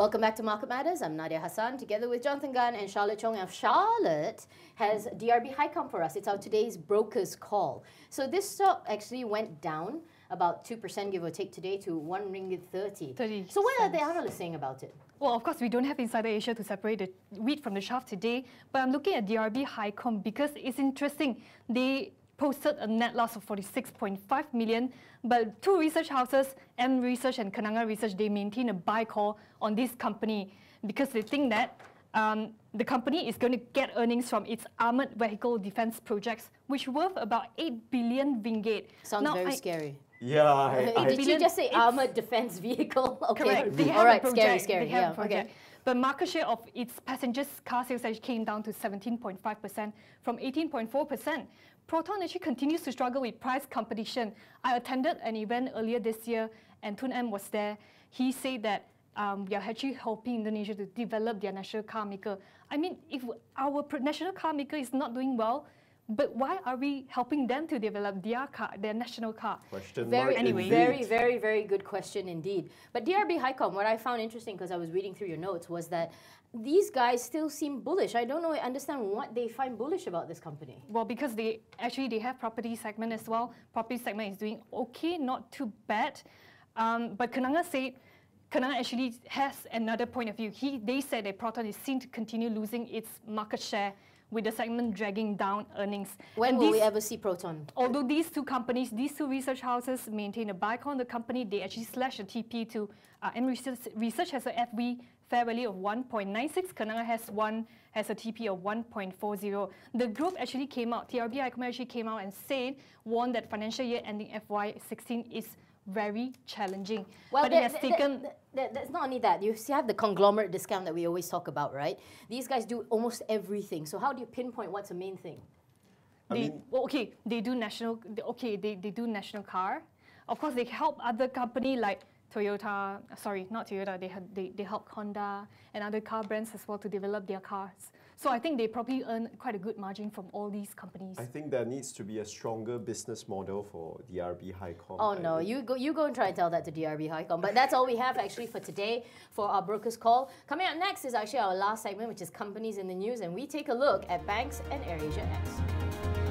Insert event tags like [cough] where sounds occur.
Welcome back to Market Matters. I'm Nadia Hassan, together with Jonathan Gunn and Charlotte Chong. And Charlotte has DRB Highcom for us. It's our today's broker's call. So this stock actually went down about 2% give or take today to 1 ringgit 30. 30 so what are the analysts saying about it? Well, of course, we don't have Insider Asia to separate the wheat from the chaff today, but I'm looking at DRB Highcom because it's interesting. They posted a net loss of 46.5 million, but two research houses, M Research and Kananga Research, they maintain a buy call on this company because they think that um, the company is going to get earnings from its armored vehicle defense projects, which worth about 8 billion ringgit. Sounds now, very I, scary. Yeah. I, I, did you just say armored defense vehicle? [laughs] okay. Correct. They All right. Project. Scary, scary. They yeah. Okay. The market share of its passenger car sales actually came down to 17.5% from 18.4%. Proton actually continues to struggle with price competition. I attended an event earlier this year and Tun M was there. He said that um, we are actually helping Indonesia to develop their national car maker. I mean, if our national car maker is not doing well, but why are we helping them to develop their car, their national car? Question very, anyway. Very, very, very good question indeed. But DRB HICOM, what I found interesting because I was reading through your notes was that these guys still seem bullish. I don't know, understand what they find bullish about this company. Well, because they actually they have property segment as well. Property segment is doing okay, not too bad. Um, but Kenanga said Kanan actually has another point of view. He, they said that Proton is seen to continue losing its market share with the segment dragging down earnings. When and will these, we ever see Proton? Although these two companies, these two research houses maintain a buy on the company, they actually slash the TP to, uh, and research, research has a FV fair value of 1.96. Kananga has one has a TP of 1.40. The group actually came out, TRB ICOM actually came out and said, warned that financial year ending FY16 is very challenging. Well, but there, it has taken. There, not only that. You have the conglomerate discount that we always talk about, right? These guys do almost everything. So how do you pinpoint what's the main thing? I mean, well, okay, they do national. Okay, they, they do national car. Of course, they help other company like Toyota, sorry, not Toyota, they, had, they, they helped Honda and other car brands as well to develop their cars. So I think they probably earn quite a good margin from all these companies. I think there needs to be a stronger business model for DRB Highcom. Oh no, you go, you go and try and tell that to DRB Highcom. But that's all we have actually for today for our Brokers Call. Coming up next is actually our last segment, which is Companies in the News, and we take a look at banks and AirAsia X.